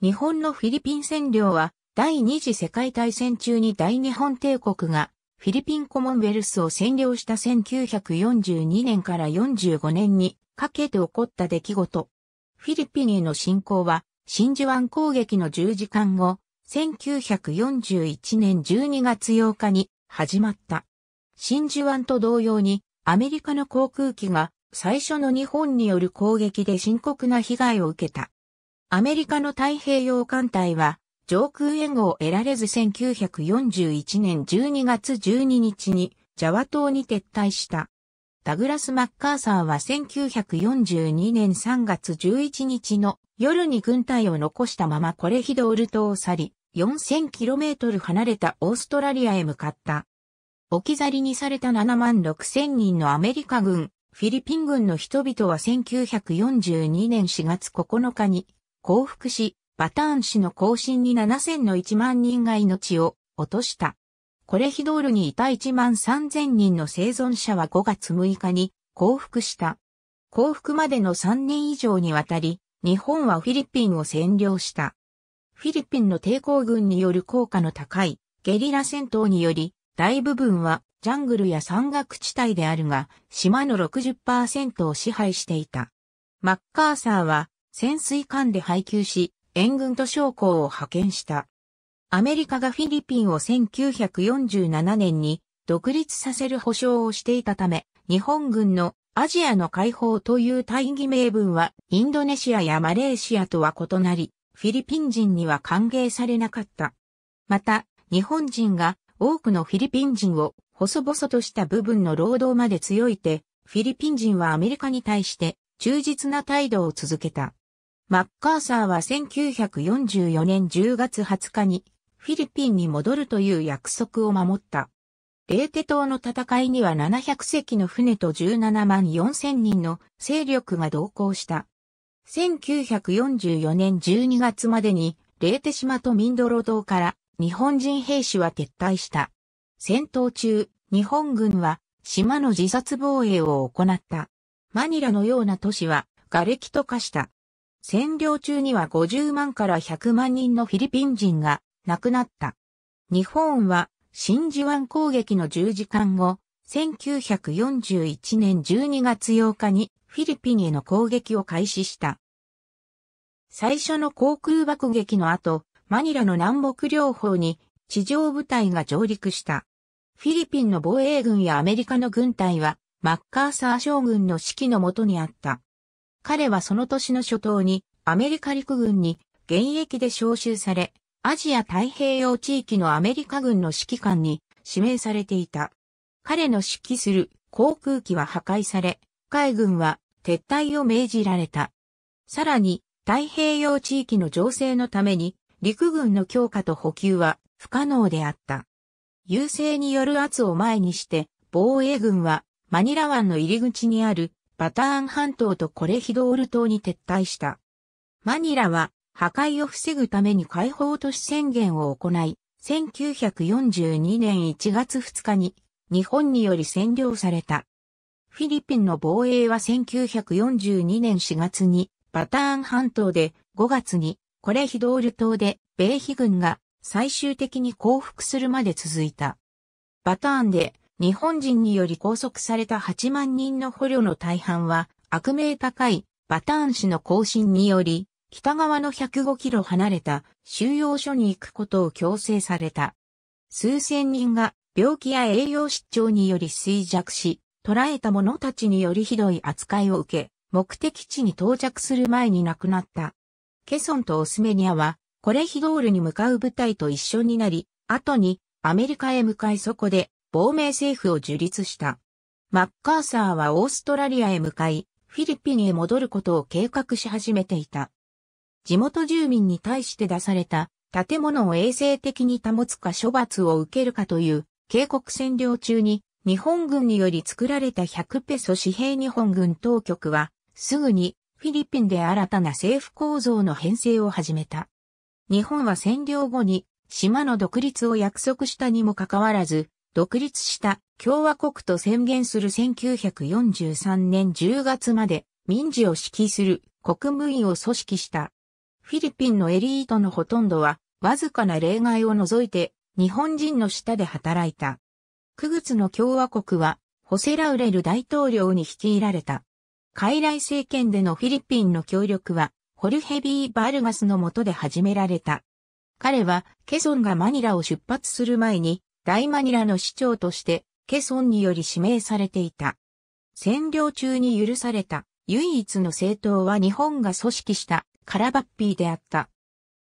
日本のフィリピン占領は第二次世界大戦中に大日本帝国がフィリピンコモンウェルスを占領した1942年から45年にかけて起こった出来事。フィリピンへの侵攻は真珠湾攻撃の10時間後、1941年12月8日に始まった。真珠湾と同様にアメリカの航空機が最初の日本による攻撃で深刻な被害を受けた。アメリカの太平洋艦隊は、上空援護を得られず1941年12月12日に、ジャワ島に撤退した。ダグラス・マッカーサーは1942年3月11日の夜に軍隊を残したままコレヒドール島を去り、4000km 離れたオーストラリアへ向かった。置き去りにされた7万6000人のアメリカ軍、フィリピン軍の人々は1942年4月9日に降伏し、バターン氏の行進に7000の1万人が命を落とした。コレヒドールにいた1万3000人の生存者は5月6日に降伏した。降伏までの3年以上にわたり、日本はフィリピンを占領した。フィリピンの抵抗軍による効果の高いゲリラ戦闘により、大部分はジャングルや山岳地帯であるが、島の60%を支配していた。マッカーサーは潜水艦で配給し、援軍と将校を派遣した。アメリカがフィリピンを1947年に独立させる保証をしていたため、日本軍のアジアの解放という大義名分はインドネシアやマレーシアとは異なり、フィリピン人には歓迎されなかった。また、日本人が多くのフィリピン人を細々とした部分の労働まで強いて、フィリピン人はアメリカに対して忠実な態度を続けた。マッカーサーは1944年10月20日にフィリピンに戻るという約束を守った。レーテ島の戦いには700隻の船と17万4000人の勢力が同行した。1944年12月までに、レーテ島とミンドロ島から日本人兵士は撤退した。戦闘中、日本軍は島の自殺防衛を行った。マニラのような都市は瓦礫と化した。占領中には50万から100万人のフィリピン人が亡くなった。日本は真珠湾攻撃の10時間後、1941年12月8日にフィリピンへの攻撃を開始した。最初の航空爆撃の後、マニラの南北両方に地上部隊が上陸した。フィリピンの防衛軍やアメリカの軍隊はマッカーサー将軍の指揮のもとにあった。彼はその年の初頭にアメリカ陸軍に現役で招集され、アジア太平洋地域のアメリカ軍の指揮官に指名されていた。彼の指揮する航空機は破壊され、海軍は撤退を命じられた。さらに、太平洋地域の情勢のために、陸軍の強化と補給は不可能であった。優勢による圧を前にして、防衛軍はマニラ湾の入り口にあるバターン半島とコレヒドール島に撤退した。マニラは破壊を防ぐために解放都市宣言を行い、1942年1月2日に日本により占領された。フィリピンの防衛は1942年4月にバターン半島で5月にコレヒドール島で米比軍が最終的に降伏するまで続いた。バターンで日本人により拘束された8万人の捕虜の大半は、悪名高いバターン氏の行進により、北側の105キロ離れた収容所に行くことを強制された。数千人が病気や栄養失調により衰弱し、捕らえた者たちによりひどい扱いを受け、目的地に到着する前に亡くなった。ケソンとオスメニアは、コレヒドールに向かう部隊と一緒になり、後にアメリカへ向かいそこで亡命政府を樹立した。マッカーサーはオーストラリアへ向かい、フィリピンへ戻ることを計画し始めていた。地元住民に対して出された建物を衛生的に保つか処罰を受けるかという警告占領中に日本軍により作られた100ペソ紙幣日本軍当局はすぐにフィリピンで新たな政府構造の編成を始めた。日本は占領後に島の独立を約束したにもかかわらず独立した共和国と宣言する1943年10月まで民事を指揮する国務院を組織した。フィリピンのエリートのほとんどは、わずかな例外を除いて、日本人の下で働いた。9月の共和国は、ホセラウレル大統領に率いられた。傀儡政権でのフィリピンの協力は、ホルヘビー・バルガスの下で始められた。彼は、ケソンがマニラを出発する前に、大マニラの市長として、ケソンにより指名されていた。占領中に許された唯一の政党は日本が組織したカラバッピーであった。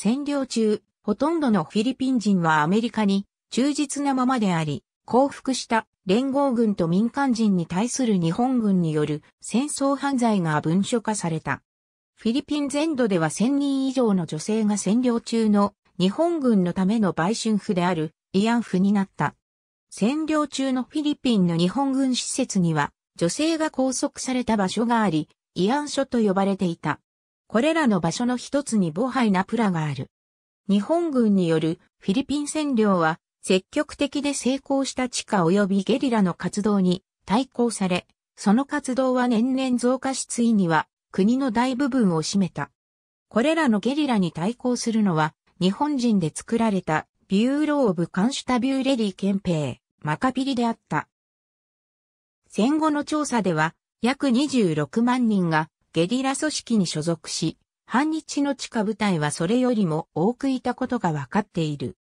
占領中、ほとんどのフィリピン人はアメリカに忠実なままであり、降伏した連合軍と民間人に対する日本軍による戦争犯罪が文書化された。フィリピン全土では1000人以上の女性が占領中の日本軍のための売春婦である慰安婦になった。占領中のフィリピンの日本軍施設には、女性が拘束された場所があり、慰安所と呼ばれていた。これらの場所の一つにボハイナプラがある。日本軍によるフィリピン占領は、積極的で成功した地下及びゲリラの活動に対抗され、その活動は年々増加しついには国の大部分を占めた。これらのゲリラに対抗するのは日本人で作られたビューロー・オブ・カンシュタビューレディ憲兵、マカピリであった。戦後の調査では、約26万人がゲリラ組織に所属し、反日の地下部隊はそれよりも多くいたことが分かっている。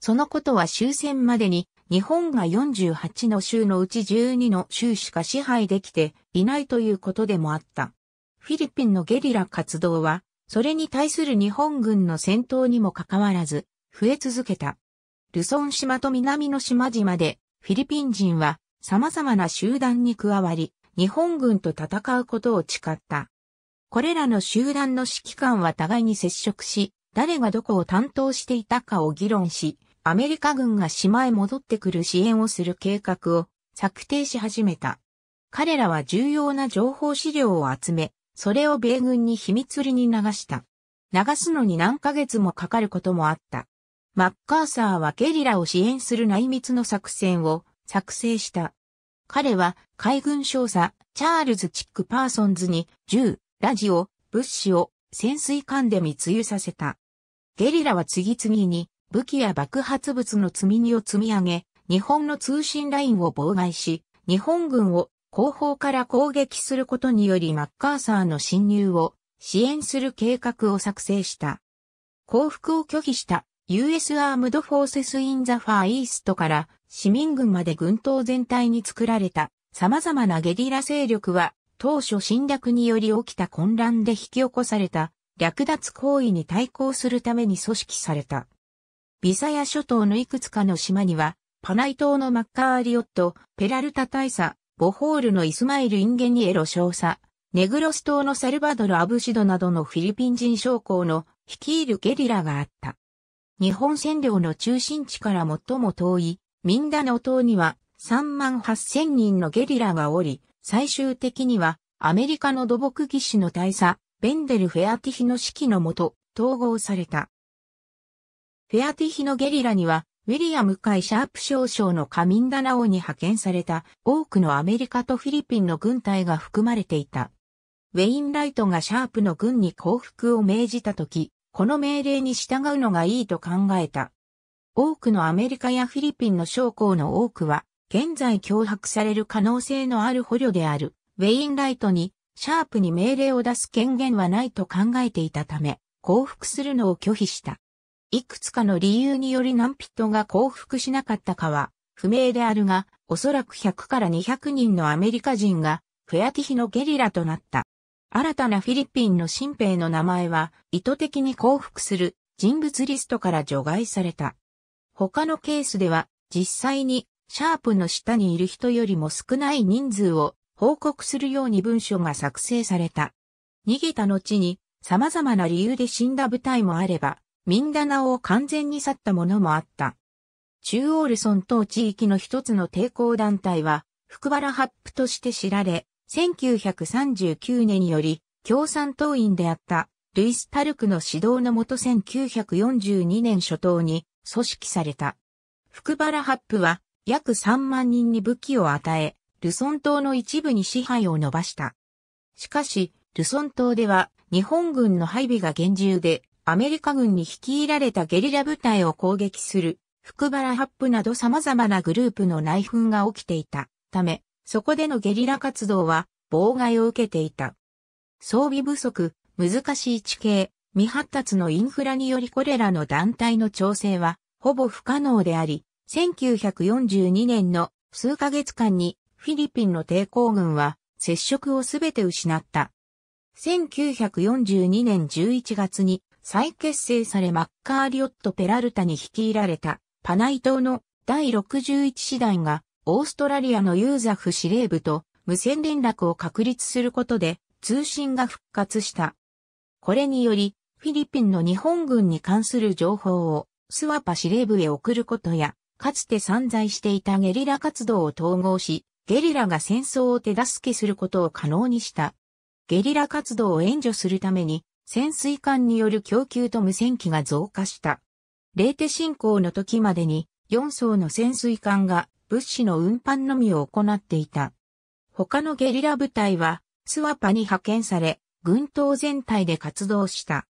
そのことは終戦までに日本が48の州のうち12の州しか支配できていないということでもあった。フィリピンのゲリラ活動は、それに対する日本軍の戦闘にもかかわらず、増え続けた。ルソン島と南の島々で、フィリピン人は様々な集団に加わり、日本軍と戦うことを誓った。これらの集団の指揮官は互いに接触し、誰がどこを担当していたかを議論し、アメリカ軍が島へ戻ってくる支援をする計画を策定し始めた。彼らは重要な情報資料を集め、それを米軍に秘密裏に流した。流すのに何ヶ月もかかることもあった。マッカーサーはゲリラを支援する内密の作戦を作成した。彼は海軍少佐チャールズ・チック・パーソンズに銃、ラジオ、物資を潜水艦で密輸させた。ゲリラは次々に武器や爆発物の積み荷を積み上げ、日本の通信ラインを妨害し、日本軍を後方から攻撃することによりマッカーサーの侵入を支援する計画を作成した。降伏を拒否した US アームドフォーセスインザファ r イーストから市民軍まで軍島全体に作られた様々なゲリラ勢力は当初侵略により起きた混乱で引き起こされた略奪行為に対抗するために組織された。ビサヤ諸島のいくつかの島にはパナイ島のマッカーリオット、ペラルタ大佐、ボホールのイスマイル・インゲニエロ少佐、ネグロス島のサルバドル・アブシドなどのフィリピン人将校の率いるゲリラがあった。日本占領の中心地から最も遠い、ミンダナオ島には3万8000人のゲリラがおり、最終的にはアメリカの土木技師の大佐、ベンデル・フェアティヒの指揮のもと、統合された。フェアティヒのゲリラには、ウィリアム・カイ・シャープ少将のカミンダナオに派遣された多くのアメリカとフィリピンの軍隊が含まれていた。ウェインライトがシャープの軍に降伏を命じた時、この命令に従うのがいいと考えた。多くのアメリカやフィリピンの将校の多くは、現在脅迫される可能性のある捕虜である、ウェインライトに、シャープに命令を出す権限はないと考えていたため、降伏するのを拒否した。いくつかの理由により何ピットが降伏しなかったかは、不明であるが、おそらく100から200人のアメリカ人が、フェアティヒのゲリラとなった。新たなフィリピンの新兵の名前は、意図的に降伏する人物リストから除外された。他のケースでは、実際に、シャープの下にいる人よりも少ない人数を報告するように文書が作成された。逃げた後に様々な理由で死んだ部隊もあれば、ミンダナオを完全に去ったものもあった。中央ルソン等地域の一つの抵抗団体は、福原ハップとして知られ、1939年より共産党員であったルイス・タルクの指導のもと1942年初頭に組織された。福原ハップは約3万人に武器を与え、ルソン島の一部に支配を伸ばした。しかし、ルソン島では日本軍の配備が厳重で、アメリカ軍に率いられたゲリラ部隊を攻撃する、福原ハップなど様々なグループの内紛が起きていたため、そこでのゲリラ活動は妨害を受けていた。装備不足、難しい地形、未発達のインフラによりこれらの団体の調整はほぼ不可能であり、1942年の数ヶ月間にフィリピンの抵抗軍は接触をすべて失った。1942年11月に再結成されマッカーリオット・ペラルタに率いられたパナイ島の第61師団がオーストラリアのユーザフ司令部と無線連絡を確立することで通信が復活した。これにより、フィリピンの日本軍に関する情報をスワパ司令部へ送ることや、かつて散在していたゲリラ活動を統合し、ゲリラが戦争を手助けすることを可能にした。ゲリラ活動を援助するために、潜水艦による供給と無線機が増加した。レーテ侵攻の時までに4艘の潜水艦が物資の運搬のみを行っていた。他のゲリラ部隊は、スワパに派遣され、軍島全体で活動した。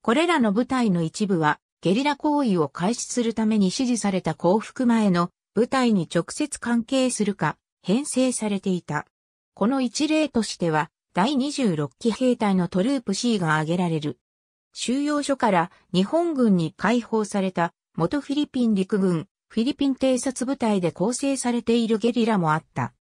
これらの部隊の一部は、ゲリラ行為を開始するために指示された降伏前の部隊に直接関係するか、編成されていた。この一例としては、第26期兵隊のトループ C が挙げられる。収容所から日本軍に解放された元フィリピン陸軍フィリピン偵察部隊で構成されているゲリラもあった。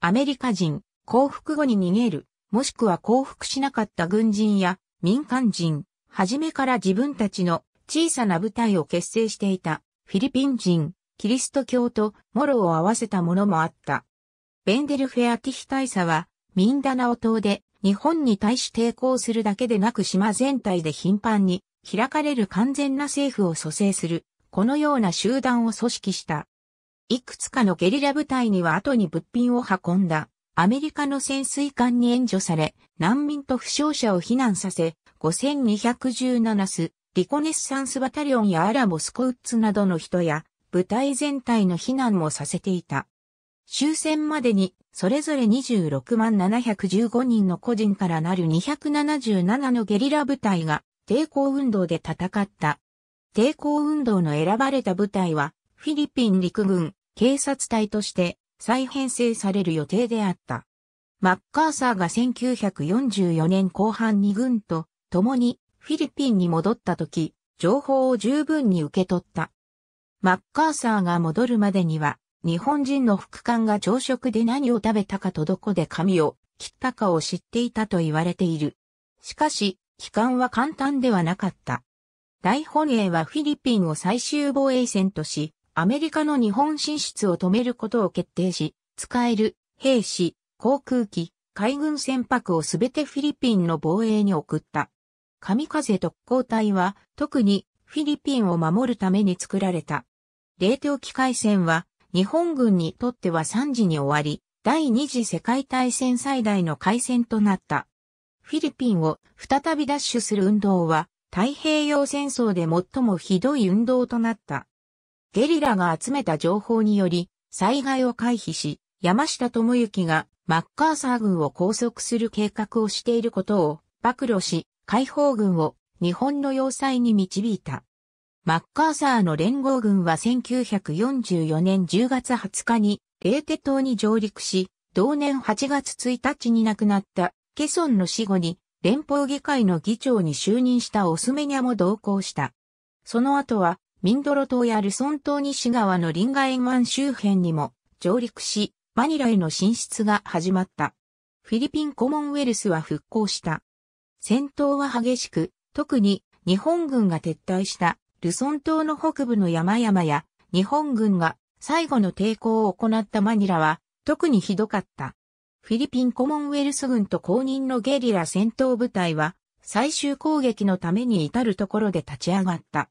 アメリカ人、降伏後に逃げる、もしくは降伏しなかった軍人や民間人、はじめから自分たちの小さな部隊を結成していたフィリピン人、キリスト教とモロを合わせたものもあった。ベンデルフェアティヒ大佐はミンダナオ島で日本に対し抵抗するだけでなく島全体で頻繁に開かれる完全な政府を蘇生するこのような集団を組織した。いくつかのゲリラ部隊には後に物品を運んだアメリカの潜水艦に援助され、難民と負傷者を避難させ、5217ス、リコネッサンスバタリオンやアラモスコウッツなどの人や、部隊全体の避難もさせていた。終戦までに、それぞれ26万715人の個人からなる277のゲリラ部隊が、抵抗運動で戦った。抵抗運動の選ばれた部隊は、フィリピン陸軍警察隊として再編成される予定であった。マッカーサーが1944年後半に軍と共にフィリピンに戻った時、情報を十分に受け取った。マッカーサーが戻るまでには、日本人の副官が朝食で何を食べたかとどこで髪を切ったかを知っていたと言われている。しかし、帰還は簡単ではなかった。大本営はフィリピンを最終防衛戦とし、アメリカの日本進出を止めることを決定し、使える兵士、航空機、海軍船舶をすべてフィリピンの防衛に送った。神風特攻隊は特にフィリピンを守るために作られた。冷凍機械戦は日本軍にとっては3時に終わり、第二次世界大戦最大の海戦となった。フィリピンを再び奪取する運動は太平洋戦争で最もひどい運動となった。ゲリラが集めた情報により、災害を回避し、山下智之がマッカーサー軍を拘束する計画をしていることを暴露し、解放軍を日本の要塞に導いた。マッカーサーの連合軍は1944年10月20日にレーテ島に上陸し、同年8月1日に亡くなったケソンの死後に連邦議会の議長に就任したオスメニャも同行した。その後は、ミンドロ島やルソン島西側のリンガエン湾周辺にも上陸し、マニラへの進出が始まった。フィリピンコモンウェルスは復興した。戦闘は激しく、特に日本軍が撤退したルソン島の北部の山々や日本軍が最後の抵抗を行ったマニラは特にひどかった。フィリピンコモンウェルス軍と公認のゲリラ戦闘部隊は、最終攻撃のために至るところで立ち上がった。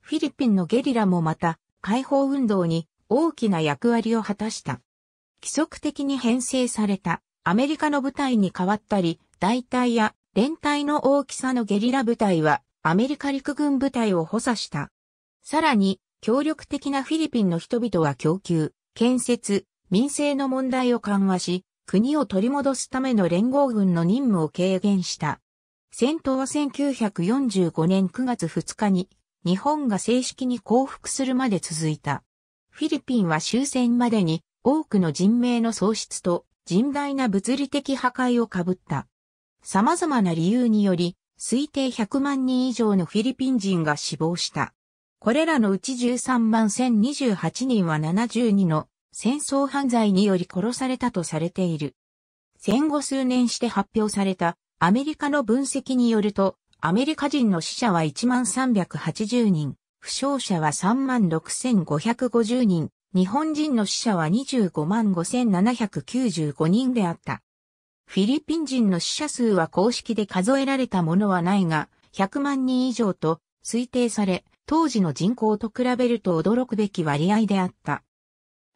フィリピンのゲリラもまた、解放運動に大きな役割を果たした。規則的に編成されたアメリカの部隊に変わったり、大隊や連隊の大きさのゲリラ部隊はアメリカ陸軍部隊を補佐した。さらに、協力的なフィリピンの人々は供給、建設、民生の問題を緩和し、国を取り戻すための連合軍の任務を軽減した。戦闘は1945年9月2日に日本が正式に降伏するまで続いた。フィリピンは終戦までに多くの人命の喪失と甚大な物理的破壊をかぶった。様々な理由により、推定100万人以上のフィリピン人が死亡した。これらのうち13万1028人は72の戦争犯罪により殺されたとされている。戦後数年して発表されたアメリカの分析によると、アメリカ人の死者は1380人、負傷者は36,550人、日本人の死者は255,795人であった。フィリピン人の死者数は公式で数えられたものはないが、100万人以上と推定され、当時の人口と比べると驚くべき割合であった。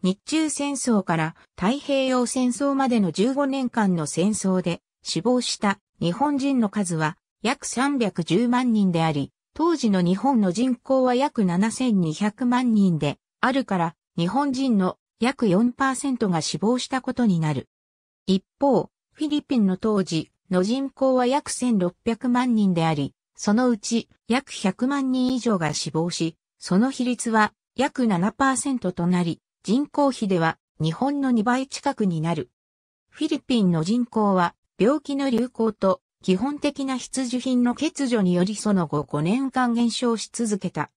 日中戦争から太平洋戦争までの15年間の戦争で死亡した日本人の数は約310万人であり、当時の日本の人口は約7200万人であるから、日本人の約4%が死亡したことになる。一方、フィリピンの当時の人口は約1600万人であり、そのうち約100万人以上が死亡し、その比率は約7%となり、人口比では日本の2倍近くになる。フィリピンの人口は病気の流行と基本的な必需品の欠如によりその後5年間減少し続けた。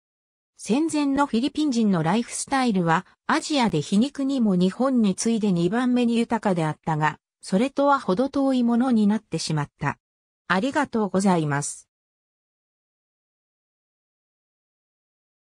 戦前のフィリピン人のライフスタイルはアジアで皮肉にも日本に次いで2番目に豊かであったが、それとは程遠いものになってしまった。ありがとうございます。